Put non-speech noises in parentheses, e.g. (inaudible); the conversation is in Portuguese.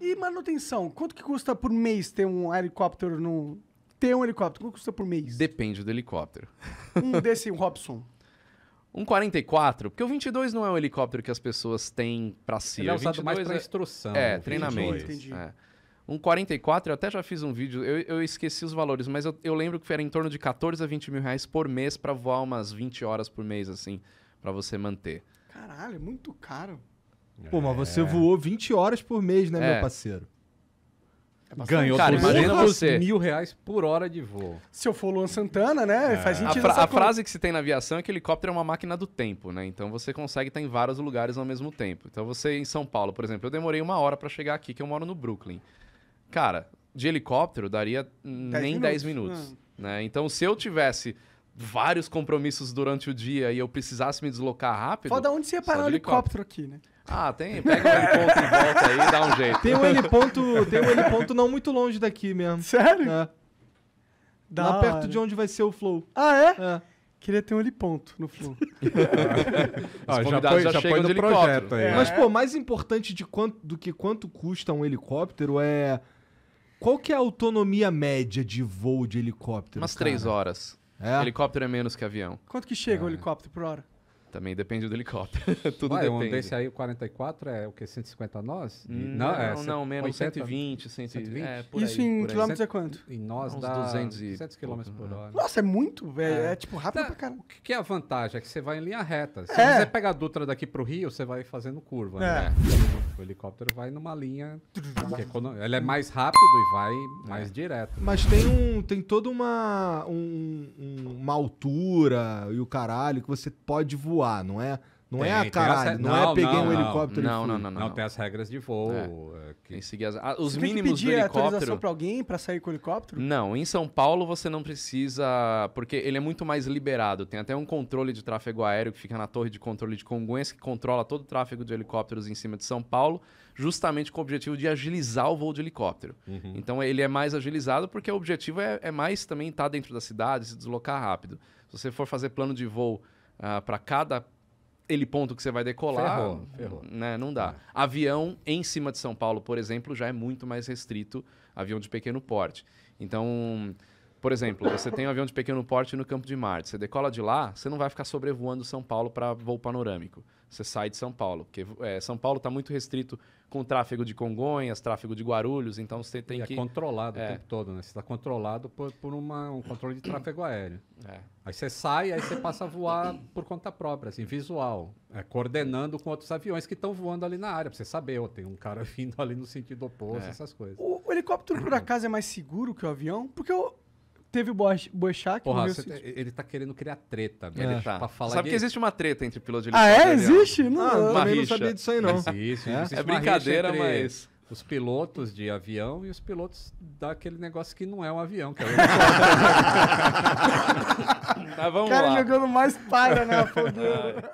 E manutenção, quanto que custa por mês ter um helicóptero no. Ter um helicóptero, quanto custa por mês? Depende do helicóptero. Um (laughs) desse, um Robson. Um 44, porque o 22 não é um helicóptero que as pessoas têm para si. Ele é usado mais para é... instrução. É, né? treinamento. É. Um 44, eu até já fiz um vídeo, eu, eu esqueci os valores, mas eu, eu, lembro que era em torno de 14 a 20 mil reais por mês para voar umas 20 horas por mês, assim, para você manter. Caralho, é muito caro. Pô, mas você voou 20 horas por mês, né, É. meu parceiro? É Ganhou Cara, por imagina você. mil reais por hora de voo. Se eu for Luan Santana, né? É. Faz A, fra- a frase que se tem na aviação é que o helicóptero é uma máquina do tempo, né? Então você consegue estar em vários lugares ao mesmo tempo. Então você em São Paulo, por exemplo, eu demorei uma hora para chegar aqui, que eu moro no Brooklyn. Cara, de helicóptero daria nem 10 minutos. minutos. Ah. Né? Então se eu tivesse vários compromissos durante o dia e eu precisasse me deslocar rápido. Foda onde você ia parar o helicóptero aqui, né? Ah, tem. Pega um heliponto e volta aí, dá um jeito. Tem um heliponto, tem um heliponto não muito longe daqui mesmo. Sério? É. Da Lá perto de onde vai ser o flow. Ah, é? É. Queria ter um heliponto no flow. (laughs) Ó, já foi, já, já foi no projeto aí. É. Mas, pô, mais importante de quanto, do que quanto custa um helicóptero é... Qual que é a autonomia média de voo de helicóptero? Umas cara? três horas. É? Helicóptero é menos que avião. Quanto que chega o um é. helicóptero por hora? Também depende do helicóptero. (laughs) Tudo Ué, depende. Um aí, o 44, é o quê? 150 nós? Hum, não, é, não, não, menos 80, 120, 120. É, por Isso aí, em por quilômetros aí. é quanto? Em nós Uns dá 200 e... 700 km por né? hora. Nossa, é muito, velho. É. é. tipo rápido tá, pra caramba. O que é a vantagem? É que você vai em linha reta. Se é. você pegar a Dutra daqui pro Rio, você vai fazendo curva, né? É. O helicóptero vai numa linha... É Ele é mais rápido e vai mais é. direto. Né? Mas tem, um, tem toda uma, um, uma altura e o caralho que você pode voar voar, não é? Não é tem, é a caralho, não, não, é peguei não, um helicóptero não, e não, não, não, não. tem as regras de voo. É. é que... Tem que seguir as... ah, os você mínimos tem que pedir do é helicóptero. autorização para alguém para sair com o helicóptero? Não, em São Paulo você não precisa, porque ele é muito mais liberado. Tem até um controle de tráfego aéreo que fica na torre de controle de Congonhas que controla todo o tráfego de helicópteros em cima de São Paulo, justamente com o objetivo de agilizar o voo de helicóptero. Uhum. Então ele é mais agilizado porque o objetivo é, é mais também estar dentro da cidade, se deslocar rápido. Se você for fazer plano de voo uh, ah, para cada ele ponto que você vai decolar, ferrou, ferrou. Né, não dá. É. Avião em cima de São Paulo, por exemplo, já é muito mais restrito, avião de pequeno porte. Então, por exemplo, você tem um avião de pequeno porte no Campo de Marte. Você decola de lá, você não vai ficar sobrevoando São Paulo para voo panorâmico. Você sai de São Paulo, porque é, São Paulo está muito restrito com tráfego de Congonhas, tráfego de Guarulhos, então você tem e é que... É controlado é. o tempo todo, né? Você está controlado por, por uma, um controle de tráfego aéreo. É. Aí você sai, aí você passa a voar por conta própria, assim, visual, é, coordenando com outros aviões que estão voando ali na área, para você saber, oh, tem um cara (laughs) vindo ali no sentido oposto, é. essas coisas. O, o helicóptero, por acaso, é mais seguro que o avião? Porque o, Teve o Boechat... Porra, você, assim, tá, tipo ele tá querendo criar treta, né? É. Ele tá. Pra falar Sabe que... que existe uma treta entre piloto de helicóptero? Ah, é? Existe? Não, ah, eu também não sabia disso aí, não. Existe, é? é brincadeira, mas os pilotos de avião e os pilotos daquele negócio que não é um avião, que é o (laughs) helicóptero. tá, vamos Cara lá. jogando mais palha, né? (laughs)